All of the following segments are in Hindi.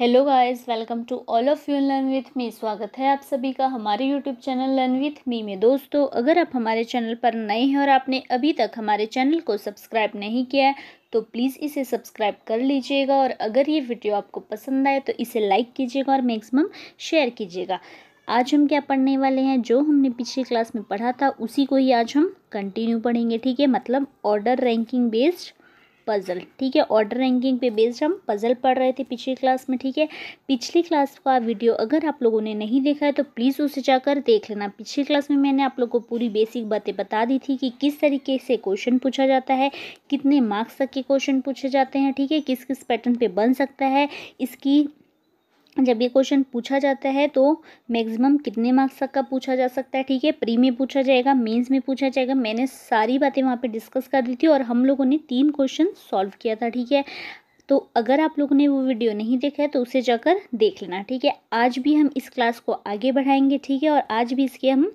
Hello guys welcome to all of you learn with me स्वागत है आप सभी का हमारे YouTube channel learn with me में दोस्तों अगर आप हमारे चैनल पर नए हैं और आपने अभी तक हमारे चैनल को सब्सक्राइब नहीं किया है तो प्लीज़ इसे सब्सक्राइब कर लीजिएगा और अगर ये वीडियो आपको पसंद आए तो इसे लाइक कीजिएगा और मैक्सिमम शेयर कीजिएगा आज हम क्या पढ़ने वाले हैं जो हमने पिछली क्लास में पढ़ा था उसी को ही आज हम कंटिन्यू पढ़ेंगे ठीक है मतलब ऑर्डर रैंकिंग बेस्ड पज़ल ठीक है ऑर्डर रैंकिंग पे बेस्ड हम पज़ल पढ़ रहे थे पिछली क्लास में ठीक है पिछली क्लास का वीडियो अगर आप लोगों ने नहीं देखा है तो प्लीज़ उसे जाकर देख लेना पिछली क्लास में मैंने आप लोग को पूरी बेसिक बातें बता दी थी कि किस तरीके से क्वेश्चन पूछा जाता है कितने मार्क्स तक के क्वेश्चन पूछे जाते हैं ठीक है किस किस पैटर्न पर बन सकता है इसकी जब ये क्वेश्चन पूछा जाता है तो मैक्सिमम कितने मार्क्स तक का पूछा जा सकता है ठीक है प्री में पूछा जाएगा मेंस में पूछा जाएगा मैंने सारी बातें वहाँ पे डिस्कस कर दी थी और हम लोगों ने तीन क्वेश्चन सॉल्व किया था ठीक है तो अगर आप लोगों ने वो वीडियो नहीं देखा है तो उसे जाकर देख लेना ठीक है आज भी हम इस क्लास को आगे बढ़ाएंगे ठीक है और आज भी इसके हम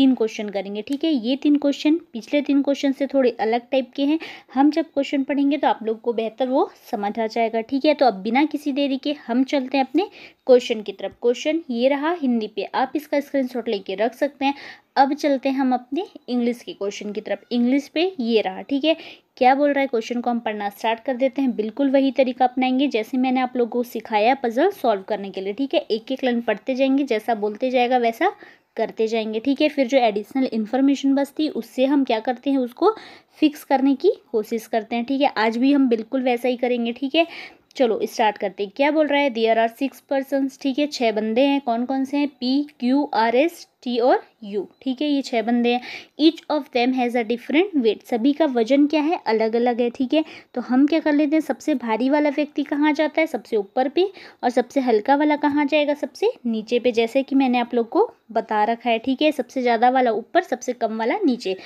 तीन क्वेश्चन करेंगे ठीक है ये तीन क्वेश्चन पिछले तीन क्वेश्चन से थोड़े अलग टाइप के हैं हम जब क्वेश्चन पढ़ेंगे तो आप लोग को बेहतर वो समझ आ जाएगा ठीक है तो अब बिना किसी देरी के हम चलते हैं अपने क्वेश्चन की तरफ क्वेश्चन ये रहा हिंदी पे आप इसका स्क्रीनशॉट लेके रख सकते हैं अब चलते हैं हम अपने इंग्लिश के क्वेश्चन की तरफ इंग्लिश पे ये रहा ठीक है क्या बोल रहा है क्वेश्चन को हम पढ़ना स्टार्ट कर देते हैं बिल्कुल वही तरीका अपनाएंगे जैसे मैंने आप लोगों को सिखाया पजल सॉल्व करने के लिए ठीक है एक एक लाइन पढ़ते जाएंगे जैसा बोलते जाएगा वैसा करते जाएंगे ठीक है फिर जो एडिशनल इन्फॉर्मेशन बचती उससे हम क्या करते हैं उसको फिक्स करने की कोशिश करते हैं ठीक है आज भी हम बिल्कुल वैसा ही करेंगे ठीक है चलो स्टार्ट करते हैं क्या बोल रहा है देयर आर सिक्स पर्सन ठीक है छः बंदे हैं कौन कौन से हैं P Q R S T और यू ठीक है ये छह बंदे हैं each of them has a different weight सभी का वजन क्या है अलग अलग है ठीक है तो हम क्या कर लेते हैं सबसे भारी वाला व्यक्ति कहाँ जाता है सबसे ऊपर पे और सबसे हल्का वाला कहाँ जाएगा सबसे नीचे पे जैसे कि मैंने आप लोग को बता रखा है ठीक है सबसे ज़्यादा वाला ऊपर सबसे कम वाला नीचे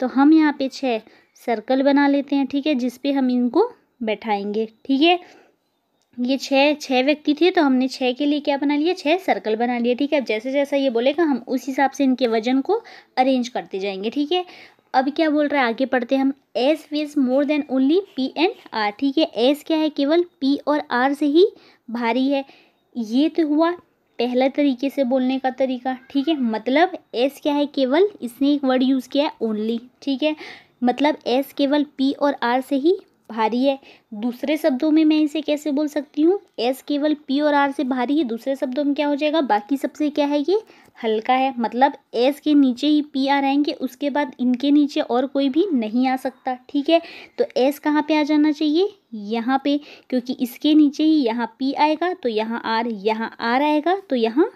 तो हम यहाँ पे छः सर्कल बना लेते हैं ठीक है जिसपे हम इनको बैठाएंगे ठीक है ये छः छः व्यक्ति थे तो हमने छः के लिए क्या बना लिया छः सर्कल बना लिया ठीक है अब जैसे जैसा ये बोलेगा हम उस हिसाब से इनके वजन को अरेंज करते जाएंगे ठीक है अब क्या बोल रहा है आगे पढ़ते हम S weighs more than only P and R ठीक है एस क्या है केवल पी और आर से ही भारी है ये तो हुआ पहला तरीके से बोलने का तरीका ठीक है मतलब एस क्या है केवल इसने एक वर्ड यूज़ किया है ओनली ठीक है मतलब एस केवल पी और आर से ही भारी है दूसरे शब्दों में मैं इसे कैसे बोल सकती हूँ एस केवल पी और आर से भारी है दूसरे शब्दों में क्या हो जाएगा बाकी सबसे क्या है ये हल्का है मतलब एस के नीचे ही पी आर आएंगे उसके बाद इनके नीचे और कोई भी नहीं आ सकता ठीक है तो एस कहाँ पे आ जाना चाहिए यहाँ पे क्योंकि इसके नीचे ही यहाँ पी आएगा तो यहाँ आर यहाँ आर आएगा तो यहाँ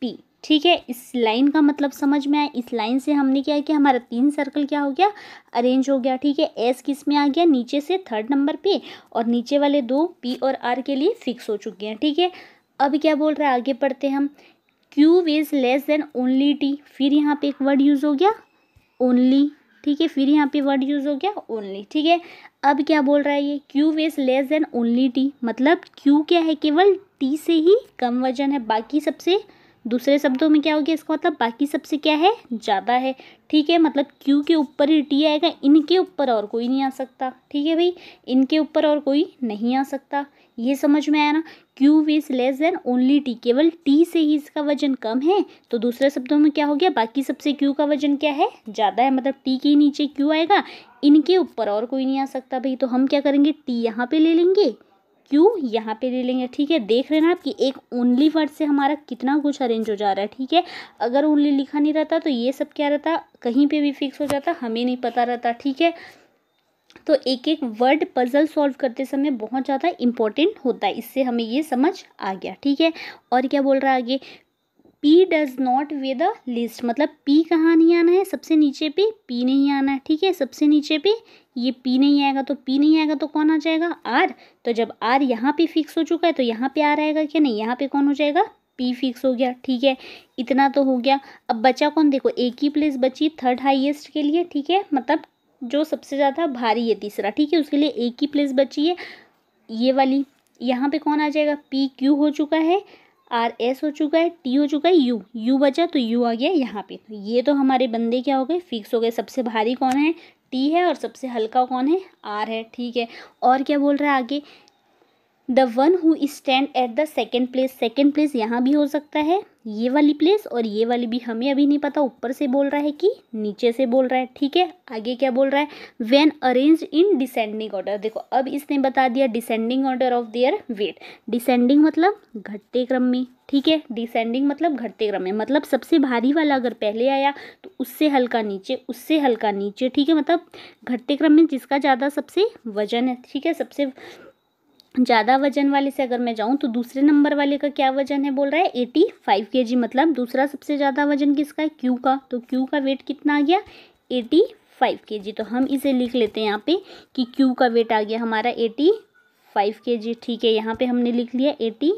पी ठीक है इस लाइन का मतलब समझ में आया इस लाइन से हमने क्या किया हमारा तीन सर्कल क्या हो गया अरेंज हो गया ठीक है एस किस में आ गया नीचे से थर्ड नंबर पे और नीचे वाले दो पी और आर के लिए फिक्स हो चुके हैं ठीक है अब क्या बोल रहा है आगे पढ़ते हम Q is less than only T फिर यहाँ पे एक वर्ड यूज़ हो गया ओनली ठीक है फिर यहाँ पे वर्ड यूज़ हो गया ओनली ठीक है अब क्या बोल रहा है ये Q is less than only T मतलब क्यू क्या है केवल टी से ही कम वजन है बाकी सबसे दूसरे शब्दों में क्या हो गया इसका मतलब बाकी सबसे क्या है ज़्यादा है ठीक है मतलब क्यू के ऊपर ही टी आएगा इनके ऊपर और कोई नहीं आ सकता ठीक है भाई इनके ऊपर और कोई नहीं आ सकता ये समझ में आया ना Q is less than only T केवल टी से ही इसका वजन कम है तो दूसरे शब्दों में क्या हो गया बाकी सबसे क्यू का वजन क्या है ज़्यादा है मतलब टी के नीचे क्यू आएगा इनके ऊपर और कोई नहीं आ सकता भाई तो हम क्या करेंगे टी यहाँ पर ले लेंगे क्यू यहाँ पे ले लेंगे ठीक है देख रहे ना कि एक ओनली वर्ड से हमारा कितना कुछ अरेंज हो जा रहा है ठीक है अगर ओनली लिखा नहीं रहता तो ये सब क्या रहता कहीं पे भी फिक्स हो जाता हमें नहीं पता रहता ठीक है तो एक एक वर्ड पजल सॉल्व करते समय बहुत ज़्यादा इंपॉर्टेंट होता है इससे हमें ये समझ आ गया ठीक है और क्या बोल रहा है आगे P does not weigh the least मतलब पी कहाँ नहीं आना है सबसे नीचे पे पी नहीं आना है ठीक है सबसे नीचे पे ये पी नहीं आएगा तो पी नहीं आएगा तो कौन आ जाएगा आर तो जब आर यहाँ पे फिक्स हो चुका है तो यहाँ पे आ आएगा क्या नहीं यहाँ पे कौन हो जाएगा पी फिक्स हो गया ठीक है इतना तो हो गया अब बचा कौन देखो एक ही प्लेस बची थर्ड हाइएस्ट के लिए ठीक है मतलब जो सबसे ज़्यादा भारी है तीसरा ठीक है उसके लिए एक ही प्लेस बची है ये वाली यहाँ पे कौन आ जाएगा पी क्यू हो चुका है आर एस हो चुका है टी हो चुका है यू यू बचा तो यू आ गया यहाँ पे तो ये तो हमारे बंदे क्या हो गए फिक्स हो गए सबसे भारी कौन है टी है और सबसे हल्का कौन है आर है ठीक है और क्या बोल रहा है आगे the one who stand at the second place second place यहाँ भी हो सकता है ये वाली प्लेस और ये वाली भी हमें अभी नहीं पता ऊपर से बोल रहा है कि नीचे से बोल रहा है ठीक है आगे क्या बोल रहा है when arrange in descending order देखो अब इसने बता दिया descending order of their weight descending मतलब घटते क्रम में ठीक है डिसेंडिंग मतलब घटते क्रम में मतलब सबसे भारी वाला अगर पहले आया तो उससे हल्का नीचे उससे हल्का नीचे ठीक है मतलब घटते क्रम में जिसका ज़्यादा सबसे वजन है ठीक है सबसे ज़्यादा वजन वाले से अगर मैं जाऊँ तो दूसरे नंबर वाले का क्या वजन है बोल रहा है एटी फाइव के जी मतलब दूसरा सबसे ज़्यादा वजन किसका है क्यू का तो क्यू का वेट कितना आ गया एटी फाइव के जी तो हम इसे लिख लेते हैं यहाँ पे कि क्यू का वेट आ गया हमारा एटी फाइव के जी ठीक है यहाँ पे हमने लिख लिया एटी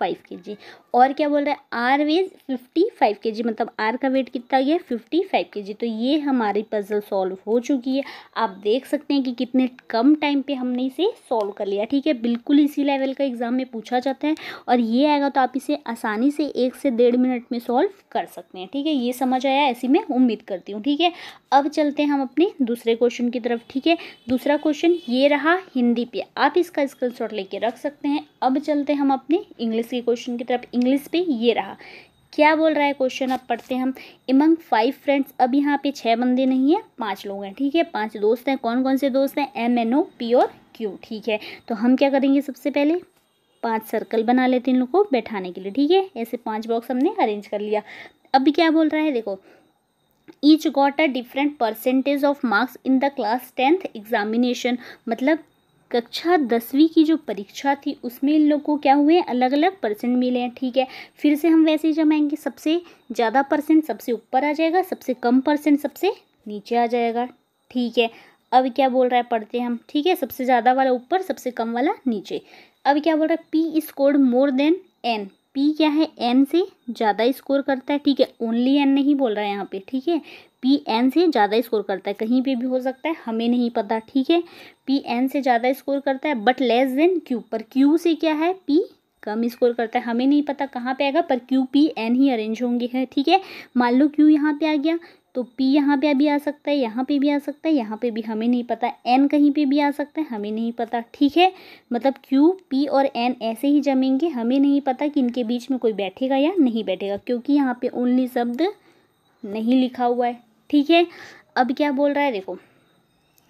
फाइव के जी और क्या बोल रहा है आर वेज फिफ्टी फाइव के जी मतलब आर का वेट कितना गया फिफ्टी फाइव के जी तो ये हमारी पजल सॉल्व हो चुकी है आप देख सकते हैं कि कितने कम टाइम पे हमने इसे सॉल्व कर लिया ठीक है बिल्कुल इसी लेवल का एग्ज़ाम में पूछा जाता है और ये आएगा तो आप इसे आसानी से एक से डेढ़ मिनट में सॉल्व कर सकते हैं ठीक है ये समझ आया ऐसी मैं उम्मीद करती हूँ ठीक है अब चलते हैं हम अपने दूसरे क्वेश्चन की तरफ ठीक है दूसरा क्वेश्चन ये रहा हिंदी पे आप इसका स्क्रीन लेके रख सकते हैं अब चलते हैं हम अपने इंग्लिश के क्वेश्चन की तरफ इंग्लिश पे ये रहा क्या बोल रहा है क्वेश्चन अब पढ़ते हैं हम इमंग फाइव फ्रेंड्स अब यहाँ पे छः बंदे नहीं हैं पांच लोग हैं ठीक है पांच दोस्त हैं कौन कौन से दोस्त हैं एम एन ओ पी और क्यू ठीक है तो हम क्या करेंगे सबसे पहले पांच सर्कल बना लेते हैं इन लोग को बैठाने के लिए ठीक है ऐसे पांच बॉक्स हमने अरेंज कर लिया अब क्या बोल रहा है देखो each got a different percentage of marks in the class tenth examination मतलब कक्षा दसवीं की जो परीक्षा थी उसमें इन लोग को क्या हुए अलग अलग परसेंट मिले हैं ठीक है फिर से हम वैसे ही जमाएंगे सबसे ज़्यादा परसेंट सबसे ऊपर आ जाएगा सबसे कम परसेंट सबसे नीचे आ जाएगा ठीक है अब क्या बोल रहा है पढ़ते हैं हम ठीक है सबसे ज़्यादा वाला ऊपर सबसे कम वाला नीचे अब क्या बोल रहा है P score more than N P क्या है एन से ज़्यादा स्कोर करता है ठीक है ओनली एन नहीं बोल रहा है यहाँ पे ठीक है पी एन से ज़्यादा स्कोर करता है कहीं पे भी हो सकता है हमें नहीं पता ठीक है पी एन से ज़्यादा स्कोर करता है बट लेस देन क्यू पर क्यू से क्या है पी कम स्कोर करता है हमें नहीं पता कहाँ पे आएगा पर क्यू पी एन ही अरेंज होंगे है ठीक है मान लो क्यू यहाँ पे आ गया तो P यहाँ पे भी आ सकता है यहाँ पे भी आ सकता है यहाँ पे भी हमें नहीं पता N कहीं पे भी आ सकता है हमें नहीं पता ठीक है मतलब Q P और N ऐसे ही जमेंगे हमें नहीं पता कि इनके बीच में कोई बैठेगा या नहीं बैठेगा क्योंकि यहाँ पे ओनली शब्द नहीं लिखा हुआ है ठीक है अब क्या बोल रहा है देखो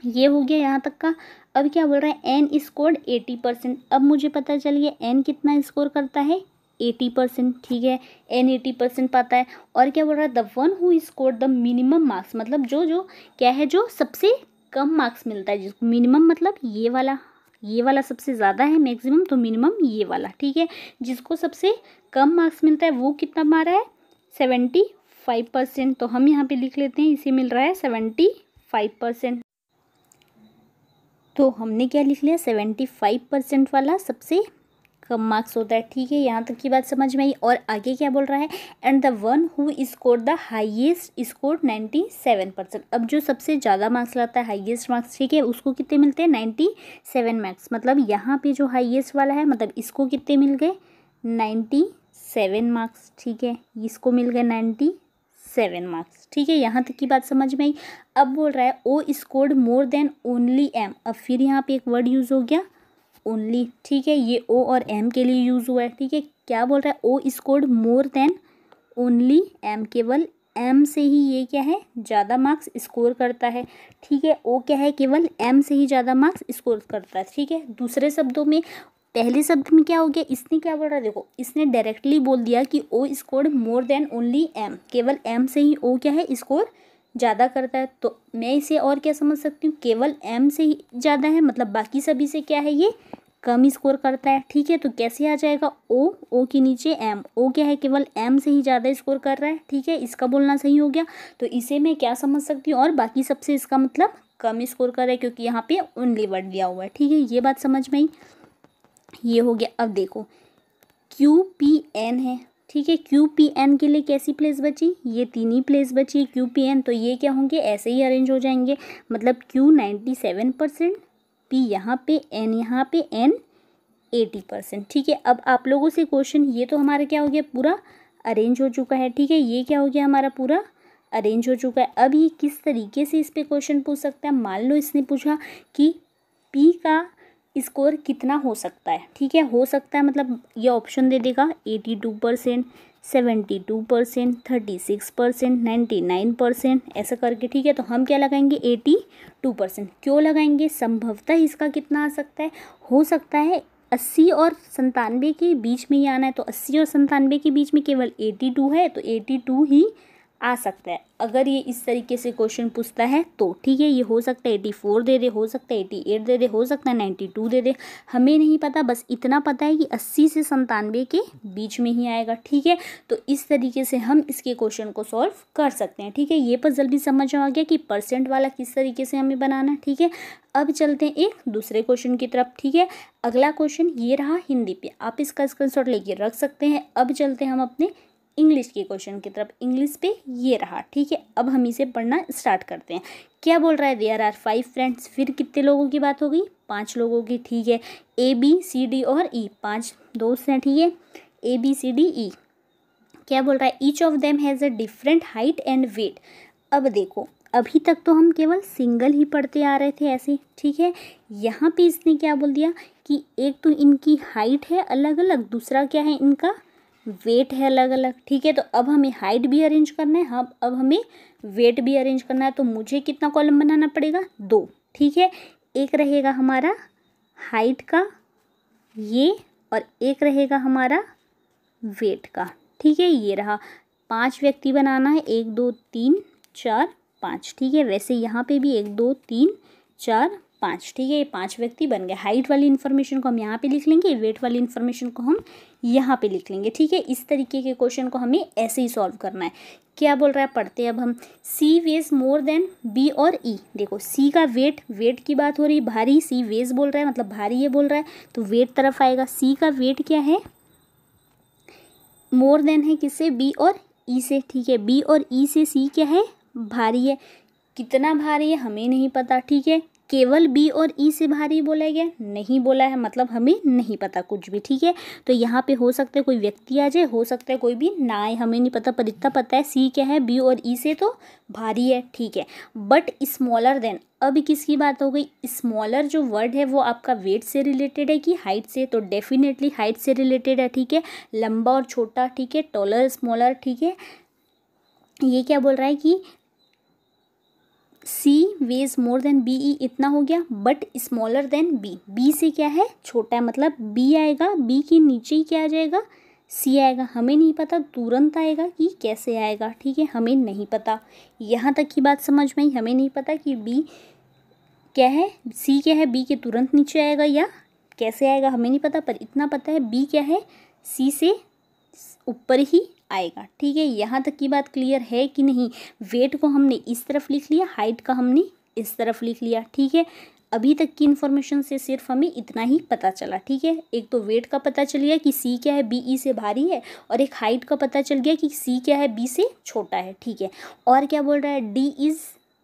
ये हो गया यहाँ तक का अब क्या बोल रहा है एन स्कोर एटी परसेंट अब मुझे पता चल गया एन कितना स्कोर करता है एटी परसेंट ठीक है एन एटी परसेंट पाता है और क्या बोल रहा है the one who score the minimum marks मतलब जो जो क्या है जो सबसे कम मार्क्स मिलता है जिसको मिनिमम मतलब ये वाला ये वाला सबसे ज़्यादा है मैक्सिमम तो मिनिमम ये वाला ठीक है जिसको सबसे कम मार्क्स मिलता है वो कितना मारा है सेवेंटी फाइव परसेंट तो हम यहाँ पे लिख लेते हैं इसे मिल रहा है सेवेंटी फाइव परसेंट तो हमने क्या लिख लिया सेवेंटी फाइव परसेंट वाला सबसे कम मार्क्स होता है ठीक है यहाँ तक की बात समझ में आई और आगे क्या बोल रहा है and the one who score the highest score ninety seven percent अब जो सबसे ज़्यादा मार्क्स लाता है हाइएस्ट मार्क्स ठीक है उसको कितने मिलते हैं नाइन्टी सेवन मार्क्स मतलब यहाँ पे जो हाइएस्ट वाला है मतलब इसको कितने मिल गए नाइन्टी सेवन मार्क्स ठीक है इसको मिल गए नाइन्टी सेवन मार्क्स ठीक है यहाँ तक की बात समझ में आई अब बोल रहा है O scored more than only M अब फिर यहाँ पे एक वर्ड यूज़ हो गया ओनली ठीक है ये ओ और एम के लिए यूज़ हुआ है ठीक है क्या बोल रहा है O scored more than only M केवल एम से ही ये क्या है ज़्यादा मार्क्स स्कोर करता है ठीक है ओ क्या है केवल एम से ही ज़्यादा मार्क्स स्कोर करता है ठीक है दूसरे शब्दों में पहले शब्द में क्या हो गया इसने क्या बोल रहा है देखो इसने डायरेक्टली बोल दिया कि O score more than only M केवल एम से ही ओ क्या है स्कोर ज़्यादा करता है तो मैं इसे और क्या समझ सकती हूँ केवल एम से ही ज़्यादा है मतलब बाकी सभी से क्या है ये कम स्कोर करता है ठीक है तो कैसे आ जाएगा ओ ओ के नीचे एम ओ क्या है केवल एम से ही ज़्यादा स्कोर कर रहा है ठीक है इसका बोलना सही हो गया तो इसे मैं क्या समझ सकती हूँ और बाकी सबसे इसका मतलब कम स्कोर कर रहा है क्योंकि यहाँ पे ओनली वर्ड लिया हुआ है ठीक है ये बात समझ में आई ये हो गया अब देखो क्यू पी एन है ठीक है क्यू पी एन के लिए कैसी प्लेस बची ये तीन ही प्लेस बची है क्यू पी एन तो ये क्या होंगे ऐसे ही अरेंज हो जाएंगे मतलब Q ninety seven percent P यहाँ पे एन यहाँ पे एन एटी परसेंट ठीक है अब आप लोगों से क्वेश्चन ये तो हमारा क्या हो गया पूरा अरेंज हो चुका है ठीक है ये क्या हो गया हमारा पूरा अरेंज हो चुका है अब ये किस तरीके से इस पर क्वेश्चन पूछ सकता है मान लो इसने पूछा कि पी का स्कोर कितना हो सकता है ठीक है हो सकता है मतलब ये ऑप्शन दे देगा eighty two percent seventy two percent thirty six percent ninety nine percent ऐसा करके ठीक है तो हम क्या लगाएंगे एटी टू परसेंट क्यों लगाएंगे संभवतः इसका कितना आ सकता है हो सकता है अस्सी और संतानवे के बीच में ही आना है तो अस्सी और संतानवे के बीच में केवल एटी टू है तो एटी टू ही आ सकता है अगर ये इस तरीके से क्वेश्चन पूछता है तो ठीक है ये हो सकता है एटी फोर दे दे हो सकता है एटी एट दे दे हो सकता है नाइन्टी टू दे दे हमें नहीं पता बस इतना पता है कि अस्सी से संतानवे के बीच में ही आएगा ठीक है तो इस तरीके से हम इसके क्वेश्चन को सॉल्व कर सकते हैं ठीक है ये पर जल्दी समझ आ गया कि परसेंट वाला किस तरीके से हमें बनाना ठीक है अब चलते हैं एक दूसरे क्वेश्चन की तरफ ठीक है अगला क्वेश्चन ये रहा हिंदी पे आप इसका स्क्रीन लेके रख सकते हैं अब चलते हैं हम अपने इंग्लिश के क्वेश्चन की तरफ इंग्लिश पे ये रहा ठीक है अब हम इसे पढ़ना स्टार्ट करते हैं क्या बोल रहा है देयर आर फाइव फ्रेंड्स फिर कितने लोगों की बात हो गई पाँच लोगों की ठीक है ए बी सी डी और ई e, पाँच दोस्त हैं ठीक है A B C D E क्या बोल रहा है each of them has a different height and weight अब देखो अभी तक तो हम केवल सिंगल ही पढ़ते आ रहे थे ऐसे ठीक है यहाँ पे इसने क्या बोल दिया कि एक तो इनकी हाइट है अलग अलग दूसरा क्या है इनका वेट है अलग अलग ठीक है तो अब हमें हाइट भी अरेंज करना है हम अब हमें वेट भी अरेंज करना है तो मुझे कितना कॉलम बनाना पड़ेगा दो ठीक है एक रहेगा हमारा हाइट का ये और एक रहेगा हमारा वेट का ठीक है ये रहा पांच व्यक्ति बनाना है एक दो तीन चार पाँच ठीक है वैसे यहाँ पे भी एक दो तीन चार पाँच ठीक है ये पाँच व्यक्ति बन गए हाइट वाली इन्फॉर्मेशन को हम यहाँ पे लिख लेंगे वेट वाली इन्फॉर्मेशन को हम यहाँ पे लिख लेंगे ठीक है इस तरीके के क्वेश्चन को हमें ऐसे ही सॉल्व करना है क्या बोल रहा है पढ़ते हैं अब हम C weighs more than B और ई e. देखो सी का वेट वेट की बात हो रही भारी सी वेज बोल रहा है मतलब भारी ये बोल रहा है तो वेट तरफ आएगा सी का वेट क्या है मोर देन है किससे बी और ई e से ठीक है बी और ई e से सी क्या है भारी है कितना भारी है हमें नहीं पता ठीक है केवल बी और ई e से भारी बोला गया नहीं बोला है मतलब हमें नहीं पता कुछ भी ठीक है तो यहाँ पे हो सकता है कोई व्यक्ति आ जाए हो सकता है कोई भी ना आए हमें नहीं पता पर इतना पता है सी क्या है बी और ई e से तो भारी है ठीक है बट स्मॉलर देन अब किसकी बात हो गई स्मॉलर जो वर्ड है वो आपका वेट से रिलेटेड है कि हाइट से तो डेफिनेटली हाइट से रिलेटेड है ठीक है लंबा और छोटा ठीक है टॉलर स्मॉलर ठीक है ये क्या बोल रहा है कि C weighs more than B E इतना हो गया but smaller than B B से क्या है छोटा है मतलब बी आएगा बी के नीचे ही क्या आ जाएगा सी आएगा हमें नहीं पता तुरंत आएगा कि कैसे आएगा ठीक है हमें नहीं पता यहाँ तक की बात समझ में आई हमें नहीं पता कि बी क्या है सी क्या है बी के तुरंत नीचे आएगा या कैसे आएगा हमें नहीं पता पर इतना पता है बी क्या है सी से ऊपर ही आएगा ठीक है यहाँ तक की बात क्लियर है कि नहीं वेट को हमने इस तरफ लिख लिया हाइट का हमने इस तरफ लिख लिया ठीक है अभी तक की इन्फॉर्मेशन से सिर्फ हमें इतना ही पता चला ठीक है एक तो वेट का पता चल गया कि सी क्या है बी ई e से भारी है और एक हाइट का पता चल गया कि सी क्या है बी से छोटा है ठीक है और क्या बोल रहा है डी इज़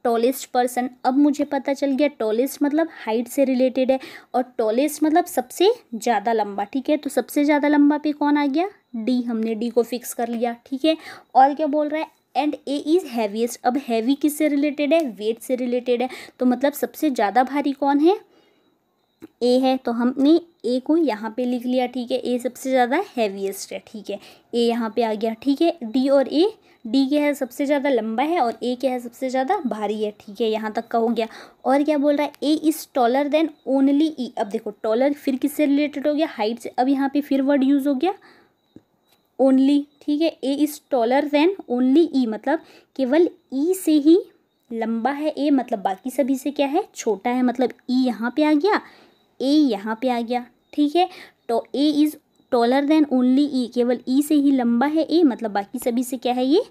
टॉलेस्ट पर्सन अब मुझे पता चल गया टॉलेस्ट मतलब हाइट से रिलेटेड है और टॉलेस्ट मतलब सबसे ज़्यादा लंबा ठीक है तो सबसे ज़्यादा लंबा पे कौन आ गया डी हमने डी को फिक्स कर लिया ठीक है और क्या बोल रहा है एंड ए इज़ हैवीएस्ट अब हैवी किससे रिलेटेड है वेट से रिलेटेड है तो मतलब सबसे ज़्यादा भारी कौन है ए है तो हमने ए को यहाँ पे लिख लिया ठीक है ए सबसे ज़्यादा हैवीएस्ट है ठीक है ए यहाँ पे आ गया ठीक है डी और ए डी क्या है सबसे ज़्यादा लंबा है और ए क्या है सबसे ज़्यादा भारी है ठीक है यहाँ तक का हो गया और क्या बोल रहा है A is taller than only E अब देखो टॉलर फिर किससे रिलेटेड हो गया हाइट से अब यहाँ पे फिर वर्ड यूज़ हो गया ओनली ठीक है A is taller than only E मतलब केवल ई e से ही लंबा है ए मतलब बाकी सभी से क्या है छोटा है मतलब ई e यहाँ पे आ गया ए यहाँ पे आ गया ठीक है तो A is taller than only E केवल ई e से ही लंबा है ए मतलब बाकी सभी से क्या है ये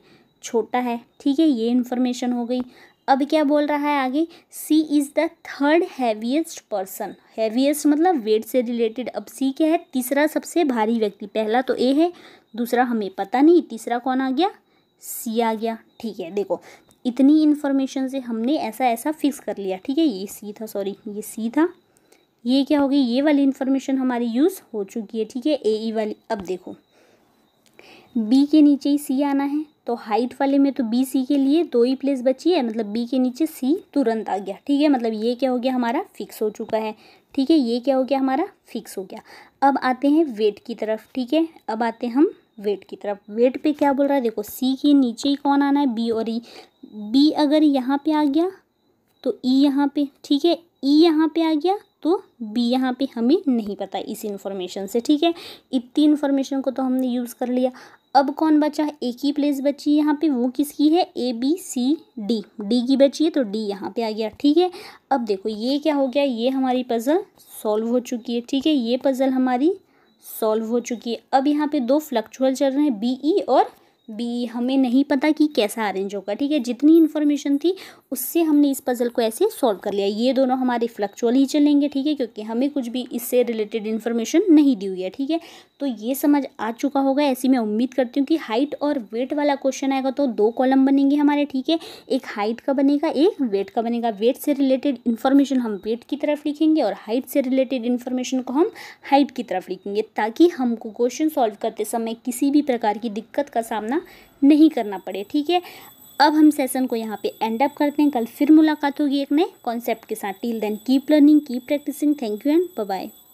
छोटा है ठीक है ये इन्फॉर्मेशन हो गई अब क्या बोल रहा है आगे C is the third heaviest person heaviest मतलब वेट से रिलेटेड अब सी क्या है तीसरा सबसे भारी व्यक्ति पहला तो ए है दूसरा हमें पता नहीं तीसरा कौन आ गया सी आ गया ठीक है देखो इतनी इन्फॉर्मेशन से हमने ऐसा ऐसा फिक्स कर लिया ठीक है ये सी था सॉरी ये सी था ये क्या होगी ये वाली इन्फॉर्मेशन हमारी यूज़ हो चुकी है ठीक है ए ई e वाली अब देखो बी के नीचे ही सी आना है तो हाइट वाले में तो बी सी के लिए दो ही प्लेस बची है मतलब बी के नीचे सी तुरंत आ गया ठीक है मतलब ये क्या हो गया हमारा फिक्स हो चुका है ठीक है ये क्या हो गया हमारा फिक्स हो गया अब आते हैं वेट की तरफ ठीक है अब आते हैं हम वेट की तरफ वेट पे क्या बोल रहा है देखो सी के नीचे ही कौन आना है बी और ई e। बी अगर यहाँ पर आ गया तो ई e यहाँ पर ठीक है ई यहाँ पर आ गया तो बी यहाँ पे हमें नहीं पता इस इन्फॉर्मेशन से ठीक है इतनी इन्फॉर्मेशन को तो हमने यूज़ कर लिया अब कौन बचा है एक ही प्लेस बची है यहाँ पे वो किसकी है A B C D D की बची है तो डी यहाँ पे आ गया ठीक है अब देखो ये क्या हो गया ये हमारी पज़ल सॉल्व हो चुकी है ठीक है ये पज़ल हमारी सॉल्व हो चुकी है अब यहाँ पे दो फ्लक्चुअल चल रहे हैं बी ई e और बी हमें नहीं पता कि कैसा अरेंज होगा ठीक है जितनी इन्फॉर्मेशन थी उससे हमने इस पज़ल को ऐसे सॉल्व कर लिया ये दोनों हमारे फ्लक्चुअल ही चलेंगे ठीक है क्योंकि हमें कुछ भी इससे रिलेटेड इन्फॉर्मेशन नहीं दी हुई है ठीक है तो ये समझ आ चुका होगा ऐसी मैं उम्मीद करती हूँ कि हाइट और वेट वाला क्वेश्चन आएगा तो दो कॉलम बनेंगे हमारे ठीक है एक हाइट का बनेगा एक वेट का बनेगा वेट से रिलेटेड इन्फॉर्मेशन हम वेट की तरफ लिखेंगे और हाइट से रिलेटेड इन्फॉर्मेशन को हम हाइट की तरफ लिखेंगे ताकि हमको क्वेश्चन सॉल्व करते समय किसी भी प्रकार की दिक्कत का सामना सामना नहीं करना पड़े ठीक है अब हम सेशन को यहाँ पे एंड अप करते हैं कल फिर मुलाकात होगी एक नए कॉन्सेप्ट के साथ till then keep learning keep practising thank you and bye